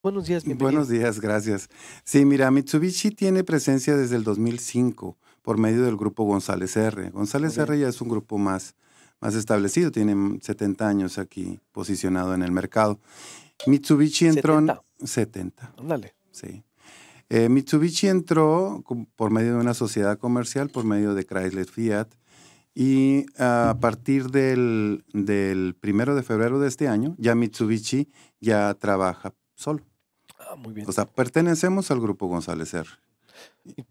Buenos días, bienvenido. Buenos días, gracias. Sí, mira, Mitsubishi tiene presencia desde el 2005 por medio del grupo González R. González R ya es un grupo más, más establecido, tiene 70 años aquí posicionado en el mercado. Mitsubishi entró ¿70? en 70. Sí. Eh, Mitsubishi entró por medio de una sociedad comercial, por medio de Chrysler Fiat, y a partir del, del primero de febrero de este año, ya Mitsubishi ya trabaja solo. Ah, o sea, pertenecemos al grupo González R.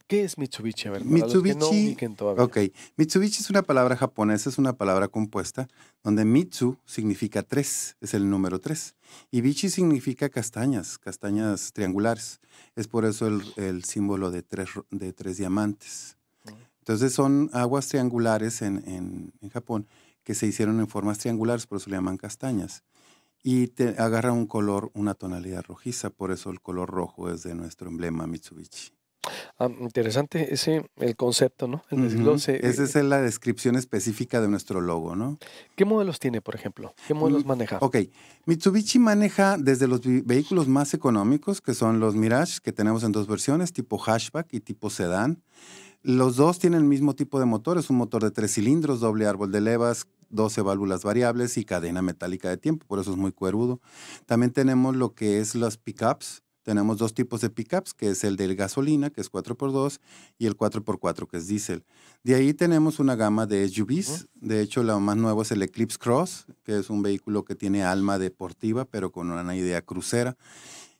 ¿Qué es Mitsubishi? A Mitsubishi, ok. Mitsubishi es una palabra japonesa, es una palabra compuesta, donde Mitsu significa tres, es el número tres, y Bichi significa castañas, castañas triangulares. Es por eso el, símbolo de tres, de tres diamantes. Ah. Entonces son aguas triangulares en, en, en Japón que se hicieron en formas triangulares, por eso le llaman castañas y te agarra un color, una tonalidad rojiza, por eso el color rojo es de nuestro emblema Mitsubishi. Ah, interesante ese el concepto, ¿no? Esa eh, es la descripción específica de nuestro logo, ¿no? ¿Qué modelos tiene, por ejemplo? ¿Qué modelos mm, maneja? Ok, Mitsubishi maneja desde los vehículos más económicos, que son los Mirage, que tenemos en dos versiones, tipo hatchback y tipo sedán. Los dos tienen el mismo tipo de motor, es un motor de tres cilindros, doble árbol de levas, 12 válvulas variables y cadena metálica de tiempo, por eso es muy cuerudo. También tenemos lo que es las pickups. Tenemos dos tipos de pickups, que es el del gasolina, que es 4x2, y el 4x4, que es diésel. De ahí tenemos una gama de SUVs. De hecho, lo más nuevo es el Eclipse Cross, que es un vehículo que tiene alma deportiva, pero con una idea crucera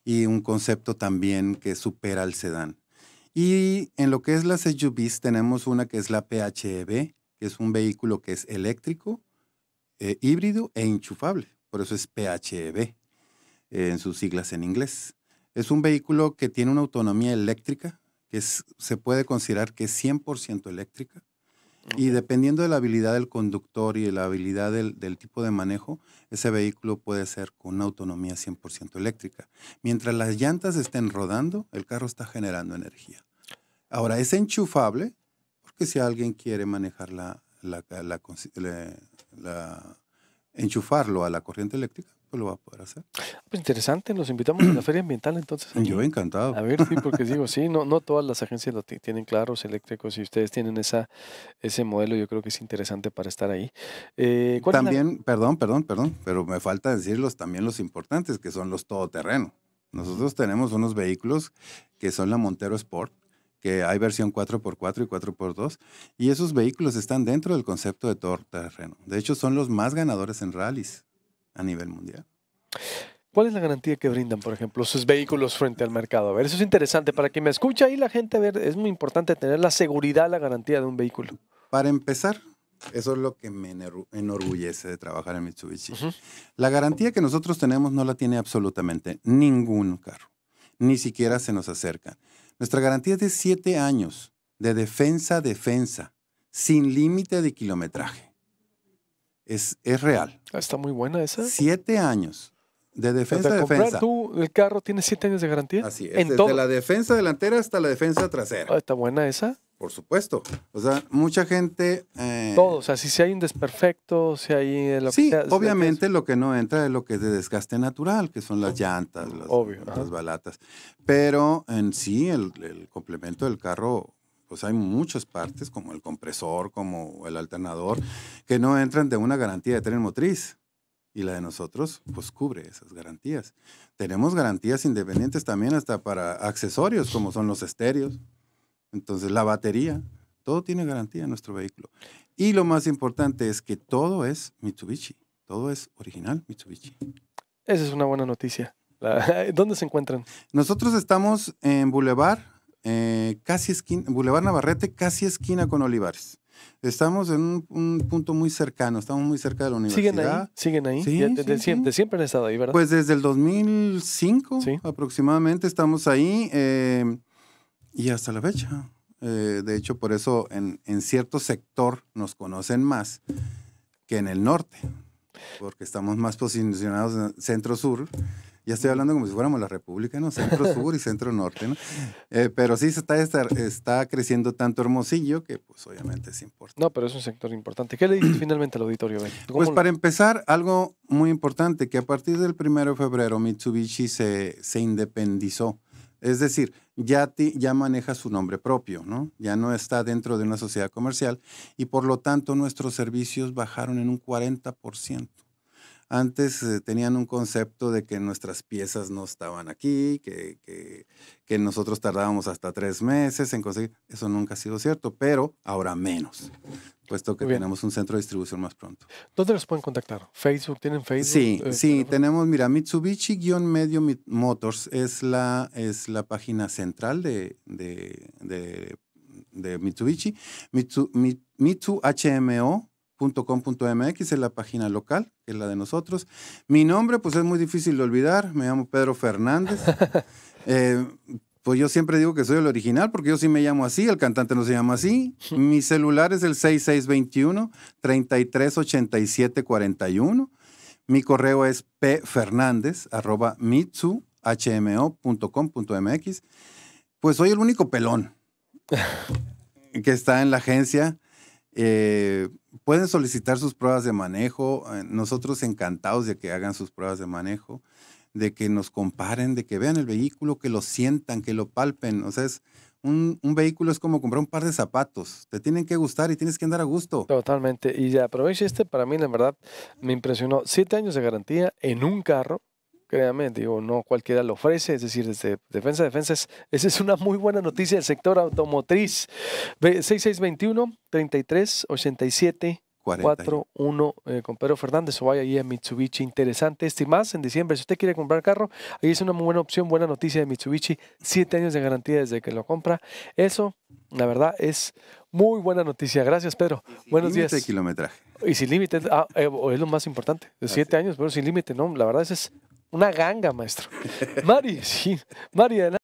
y un concepto también que supera al sedán. Y en lo que es las SUVs tenemos una que es la PHEV, que es un vehículo que es eléctrico, eh, híbrido e enchufable. Por eso es PHEV eh, en sus siglas en inglés. Es un vehículo que tiene una autonomía eléctrica, que se puede considerar que es 100% eléctrica. Y dependiendo de la habilidad del conductor y de la habilidad del, del, tipo de manejo, ese vehículo puede ser con una autonomía 100% eléctrica. Mientras las llantas estén rodando, el carro está generando energía. Ahora, es enchufable, que si alguien quiere manejar la, enchufarlo a la corriente eléctrica, pues lo va a poder hacer. Pues interesante, nos invitamos a la feria ambiental entonces. Yo encantado. A ver, sí, porque digo, sí, no, no todas las agencias tienen claros eléctricos y ustedes tienen esa, ese modelo, yo creo que es interesante para estar ahí. Eh, también, perdón, perdón, perdón, pero me falta decirlos también los importantes, que son los todoterreno. Nosotros tenemos unos vehículos que son la Montero Sport, que hay versión 4x4 y 4x2, y esos vehículos están dentro del concepto de todo terreno. De hecho, son los más ganadores en rallies a nivel mundial. ¿Cuál es la garantía que brindan, por ejemplo, sus vehículos frente al mercado? A ver, eso es interesante para quien me escucha y la gente, ver, es muy importante tener la seguridad, la garantía de un vehículo. Para empezar, eso es lo que me enorgullece de trabajar en Mitsubishi. La garantía que nosotros tenemos no la tiene absolutamente ningún carro, ni siquiera se nos acerca. Nuestra garantía es de 7 años de defensa defensa, sin límite de kilometraje. Es, es real. Ah, está muy buena esa. Siete años de defensa a defensa. tú el carro tiene 7 años de garantía? Así es. desde la defensa delantera hasta la defensa trasera. Ah, está buena esa. Por supuesto. O sea, mucha gente. Eh... Todos, así si hay un desperfecto, si hay eh, sí, obviamente lo que no entra es lo que es de desgaste natural, que son las llantas, las, balatas. Pero en sí, el, el, complemento del carro, pues hay muchas partes, como el compresor, como el alternador, que no entran de una garantía de tren motriz. Y la de nosotros, pues cubre esas garantías. Tenemos garantías independientes también hasta para accesorios, como son los estéreos entonces, la batería, todo tiene garantía en nuestro vehículo. Y lo más importante es que todo es Mitsubishi, todo es original Mitsubishi. Esa es una buena noticia. ¿Dónde se encuentran? Nosotros estamos en Boulevard, eh, casi esquina, Boulevard Navarrete, casi esquina con Olivares. Estamos en un, punto muy cercano, estamos muy cerca de la universidad. ¿Siguen ahí? ¿Siguen ahí? siempre, han estado ahí, ¿verdad? Pues desde el 2005 aproximadamente estamos ahí. Eh, y hasta la fecha. Eh, de hecho, por eso en, en, cierto sector nos conocen más que en el norte, porque estamos más posicionados en centro-sur. Ya estoy hablando como si fuéramos la República, ¿no? Centro-sur y centro-norte, ¿no? Eh, pero sí está, está, creciendo tanto Hermosillo que, pues, obviamente es importante. No, pero es un sector importante. ¿Qué le dices finalmente al auditorio? Pues, para empezar, algo muy importante, que a partir del 1 de febrero Mitsubishi se, se independizó. Es decir, ya, ya maneja su nombre propio, ¿no? Ya no está dentro de una sociedad comercial y por lo tanto nuestros servicios bajaron en un 40%. Antes eh, tenían un concepto de que nuestras piezas no estaban aquí, que, que, nosotros tardábamos hasta tres meses en conseguir. Eso nunca ha sido cierto, pero ahora menos, puesto que tenemos un centro de distribución más pronto. ¿Dónde los pueden contactar? ¿Facebook? ¿Tienen Facebook? Sí, eh, sí, tenemos, mira, Mitsubishi-Medio Motors es la, es la página central de, de, de, Mitsubishi. Mitsu, Mitsu HMO .com.mx es la página local, que es la de nosotros. Mi nombre, pues es muy difícil de olvidar, me llamo Pedro Fernández. Eh, pues yo siempre digo que soy el original, porque yo sí me llamo así, el cantante no se llama así. Mi celular es el 6621-338741. Mi correo es .mx. Pues soy el único pelón que está en la agencia eh, pueden solicitar sus pruebas de manejo. Eh, nosotros encantados de que hagan sus pruebas de manejo, de que nos comparen, de que vean el vehículo, que lo sientan, que lo palpen. O sea, es, un, vehículo es como comprar un par de zapatos. Te tienen que gustar y tienes que andar a gusto. Totalmente. Y ya, aproveché este, para mí, la verdad, me impresionó. Siete años de garantía en un carro Créame, digo, no cualquiera lo ofrece, es decir, desde defensa Defensa, defensas, esa es una muy buena noticia del sector automotriz. 6621 3387 41 con Pedro Fernández o vaya ahí a Mitsubishi. Interesante este y más en diciembre. Si usted quiere comprar carro, ahí es una muy buena opción, buena noticia de Mitsubishi. Siete años de garantía desde que lo compra. Eso, la verdad, es muy buena noticia. Gracias, Pedro. Buenos días. de kilometraje. Y sin límite, ah, eh, es lo más importante. De siete años, pero sin límite, ¿no? La verdad, ese es una ganga, maestro. Mari, sí. Mari,